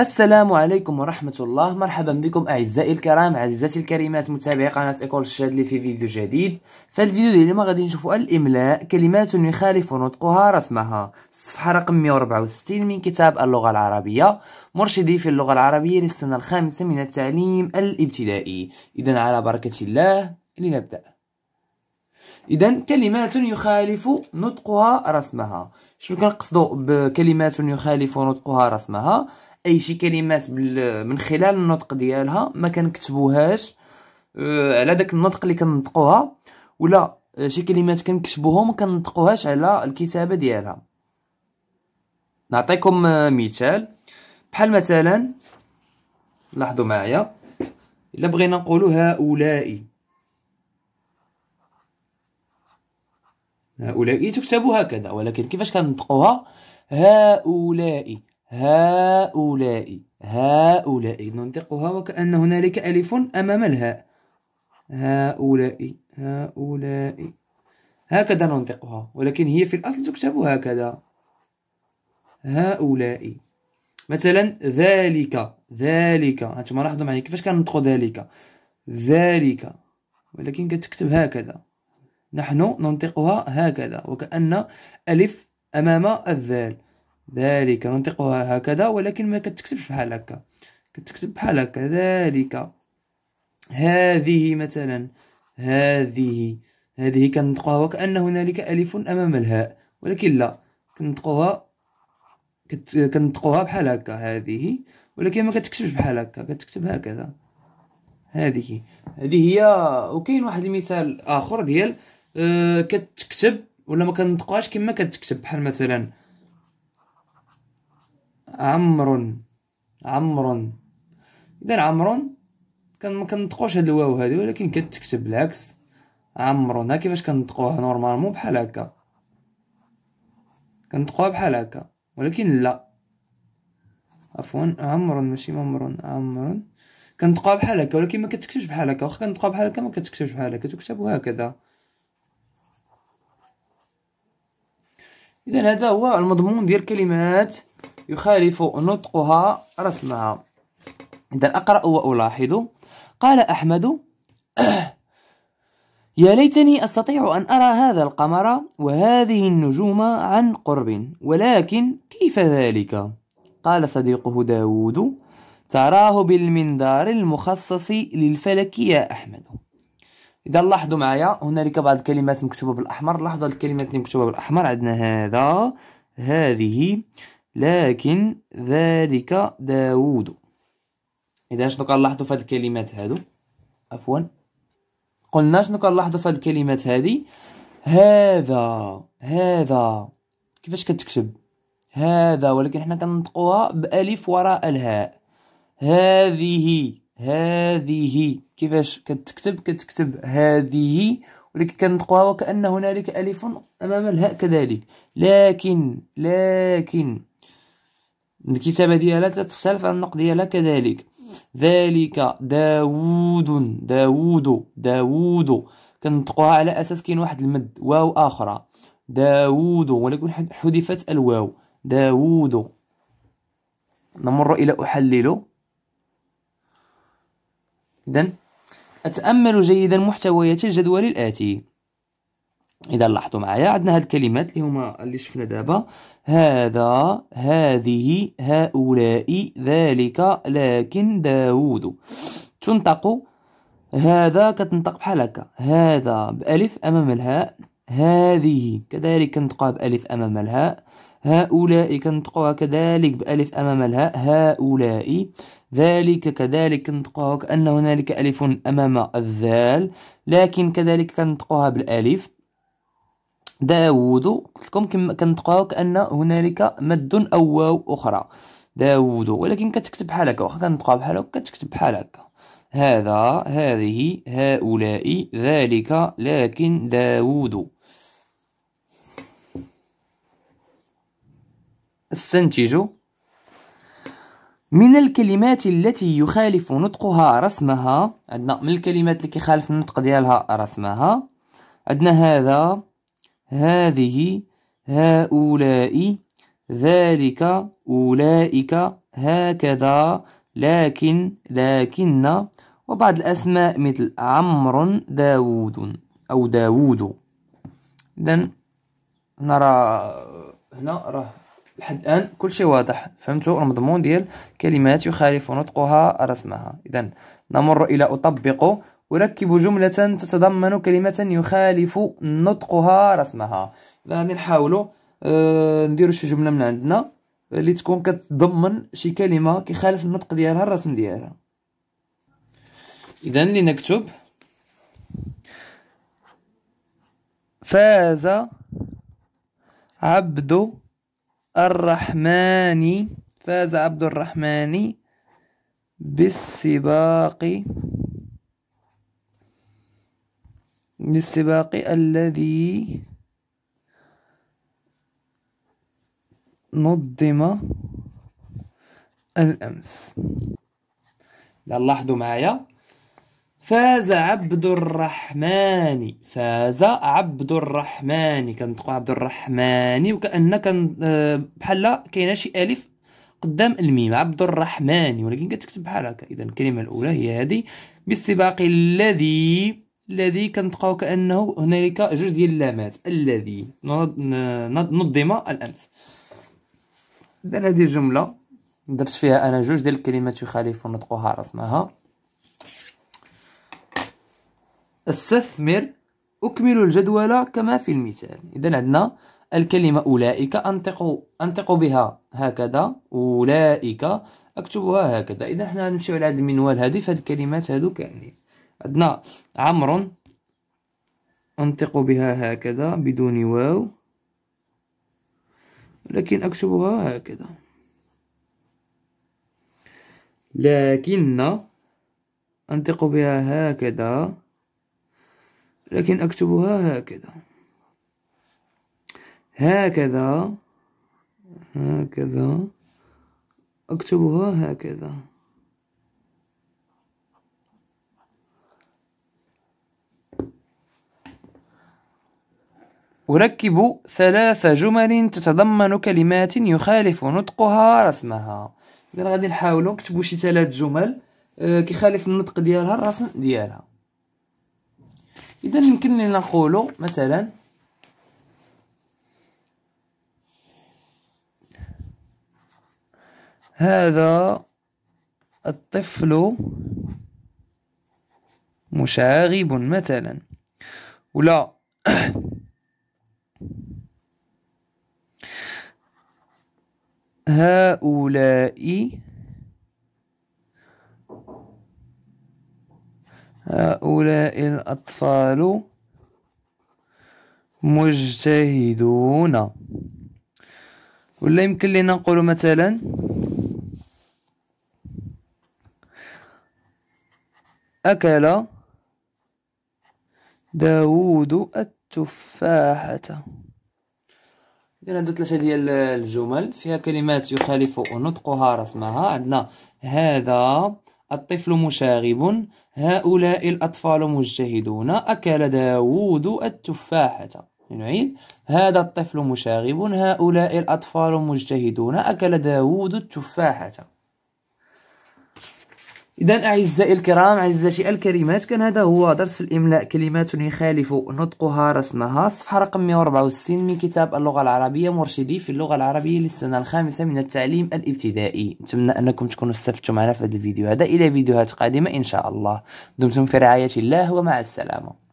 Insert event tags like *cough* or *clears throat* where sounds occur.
السلام عليكم ورحمة الله مرحبا بكم أعزائي الكرام عزيزاتي الكريمات متابعي قناة إيكول الشادلي في فيديو جديد فالفيديو ديال اليوم غادي نشوفوا الإملاء كلمات يخالف نطقها رسمها الصفحة رقم 164 من كتاب اللغة العربية مرشدي في اللغة العربية للسنة الخامسة من التعليم الابتدائي إذا على بركة الله لنبدأ إذا كلمات يخالف نطقها رسمها شنو كنقصدو بكلمات يخالف نطقها رسمها اي شي كلمات من خلال النطق ديالها ما كنكتبوهاش آه، على داك النطق اللي كنطقوها ولا شي كلمات كنكتبوهم ما كننطقوهاش على الكتابه ديالها نعطيكم مثال بحال مثلا لاحظوا معايا الا بغينا نقولوا هؤلاء هؤلاء تكتبوا هكذا ولكن كيفاش كنطقوها هؤلاء هؤلاء هؤلاء ننطقها وكأن هنالك ألف أمام الهاء هؤلاء هؤلاء هكذا ننطقها ولكن هي في الأصل تكتب هكذا هؤلاء مثلا ذلك ذلك هانتوما لاحظوا معايا كيفاش كننطقو ذلك ذلك ولكن كتكتب هكذا نحن ننطقها هكذا وكأن ألف أمام الذال ذلك ننطقها هكذا ولكن ما كتكتبش بحال هكا كتكتب بحال هكا ذلك هذه مثلا هذه هذه كنطقوها وكأن هنالك ألف أمام الهاء ولكن لا كنطقوها كنطقوها بحال هكا هذه ولكن ما كتكتبش بحال هكا كتكتب هكذا هذه هذه هي وكاين واحد المثال اخر ديال أه كتكتب ولا ما كنطقهاش كما كتكتب بحال مثلا عمرو عمرو اذا عمرو كان ما كنطقوش هاد الواو هادي ولكن كتكتب بالعكس ها كيفاش كنطقوها نورمالمون بحال هكا كنطقوها بحال هكا ولكن لا عفوا عمرو ماشي عمرو عمرو كنطقوها بحال هكا ولكن ما كتكتبش بحال هكا واخا كنطقوها بحال هكا ما كتكتبش بحال هكا تكتب هكذا اذا هذا هو المضمون ديال كلمات يخالف نطقها رسمها إذا أقرأ وألاحظ قال أحمد *clears throat* يا ليتني أستطيع أن أرى هذا القمر وهذه النجوم عن قرب ولكن كيف ذلك؟ قال صديقه داود تراه بالمنظار المخصص للفلك يا أحمد إذا لاحظوا معايا هنالك بعض الكلمات مكتوبة بالأحمر لاحظوا الكلمات اللي مكتوبة بالأحمر عندنا هذا هذه لكن ذلك داوود إذا شنو كنلاحظوا في هاد الكلمات هادو عفوا قلنا شنو كنلاحظوا في هاد الكلمات هادي هذا هذا كيفاش كتكتب هذا ولكن حنا كننطقوها بألف وراء الهاء هذه هذه كيفاش كتكتب كتكتب هذه ولكن كنطقوها وكأن هنالك ألف أمام الهاء كذلك لكن لكن الكتابة ديالها تتختلف النطق ديالها كذلك ذلك داوود داوود داوود كنطقوها على أساس كاين واحد المد واو أخرى داوود ولكن حذفت الواو داوود نمر إلى أحلل اذا أتأمل جيدا محتويات الجدول الآتي اذا لاحظوا معايا عندنا هاد الكلمات اللي هما اللي شفنا دابا هذا هذه هؤلاء ذلك لكن داوود تنطق هذا كتنطق بحال هكا هذا بالف امام الهاء هذه كذلك كنطقها بالف امام الهاء هؤلاء كنطقوها كذلك بالف امام الهاء هؤلاء ذلك كذلك كنطقوها كان هنالك الف امام الذال لكن كذلك كنطقوها بالالف داوود قلت لكم كنطقوها كان هنالك مد او واو اخرى داوود ولكن كتكتب بحال هكا واخا كنطقوها بحال هكا كتكتب بحال هكا هذا هذه هؤلاء ذلك لكن داوود استنتج من الكلمات التي يخالف نطقها رسمها عندنا من الكلمات اللي كيخالف النطق ديالها رسمها عندنا هذا هذه هؤلاء ذلك أولئك هكذا لكن لكن وبعض الأسماء مثل عمرو داوود أو داوود إذا نرى هنا راه لحد الآن كل شيء واضح فهمتوا المضمون ديال كلمات يخالف نطقها رسمها إذا نمر إلى أطبق أركب جملة تتضمن كلمة يخالف نطقها رسمها إذا غادي نحاولو آه، نديرو شي جملة من عندنا آه، اللي تكون كتضمن شي كلمة كيخالف النطق ديالها الرسم ديالها إذا لنكتب فاز عبد الرحمن فاز عبد الرحمن بالسباق للسباق الذي نظم الأمس لاحظوا معايا فاز عبد الرحمن فاز عبد الرحمن كنطقوا عبد الرحمن وكأن كان آه، بحال كاينه شي الف قدام الميم عبد الرحمن ولكن كتكتب بحال هكا اذا الكلمه الاولى هي هذه بالسباق الذي الذي كنلقاو كانه هنالك جوج ديال اللامات الذي نظم الامس اذا هذه الجمله درت فيها انا جوج ديال الكلمات يخالف نطقها رسمها استثمر اكمل الجدول كما في المثال اذا عندنا الكلمه اولئك انطق انطق بها هكذا اولئك اكتبها هكذا اذا حنا نمشيو على هذا المنوال هذه فهاد الكلمات هادو كاملين عندنا عمر أنطق بها هكذا بدون واو لكن أكتبها هكذا لكن أنطق بها هكذا لكن أكتبها هكذا هكذا هكذا أكتبها هكذا أركب ثلاث جمل تتضمن كلمات يخالف نطقها رسمها إذا غادي نحاولو نكتبو شي ثلاث جمل آه، كيخالف النطق ديالها الرسم ديالها إذا يمكن لنا نقولو مثلا هذا الطفل مشاغب مثلا ولا *coughs* هؤلاء هؤلاء الأطفال مجتهدون ولا يمكن لنا نقول مثلا أكل داوود التفاحة إذن هادو ثلاثة ديال الجمل فيها كلمات يخالف نطقها رسمها عندنا هذا الطفل مشاغب هؤلاء الأطفال مجتهدون أكل داوود التفاحة نعيد هذا الطفل مشاغب هؤلاء الأطفال مجتهدون أكل داوود التفاحة إذا أعزائي الكرام أعزائي الكريمات كان هذا هو درس الإملاء كلمات يخالف نطقها رسمها صفحة رقم 164 من كتاب اللغة العربية مرشدي في اللغة العربية للسنة الخامسة من التعليم الابتدائي نتمنى أنكم تكونوا استفدتم معنا في هذا الفيديو هذا إلى فيديوهات قادمة إن شاء الله دمتم في رعاية الله ومع السلامة